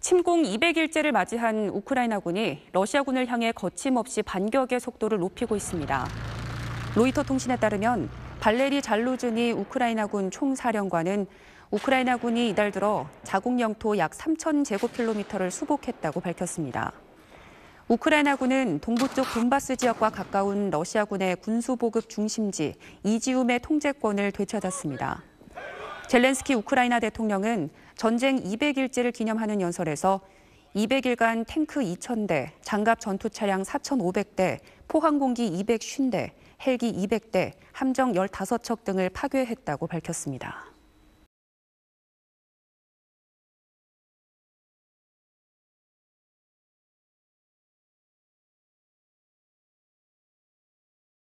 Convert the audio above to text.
침공 200일째를 맞이한 우크라이나군이 러시아군을 향해 거침없이 반격의 속도를 높이고 있습니다. 로이터 통신에 따르면 발레리 잘루즈니 우크라이나군 총사령관은 우크라이나군이 이달 들어 자국 영토 약 3천 제곱킬로미터를 수복했다고 밝혔습니다. 우크라이나군은 동부쪽 돈바스 지역과 가까운 러시아군의 군수 보급 중심지 이지움의 통제권을 되찾았습니다. 젤렌스키 우크라이나 대통령은 전쟁 200일째를 기념하는 연설에서 200일간 탱크 2,000대, 장갑 전투 차량 4,500대, 포항공기 250대, 헬기 200대, 함정 15척 등을 파괴했다고 밝혔습니다.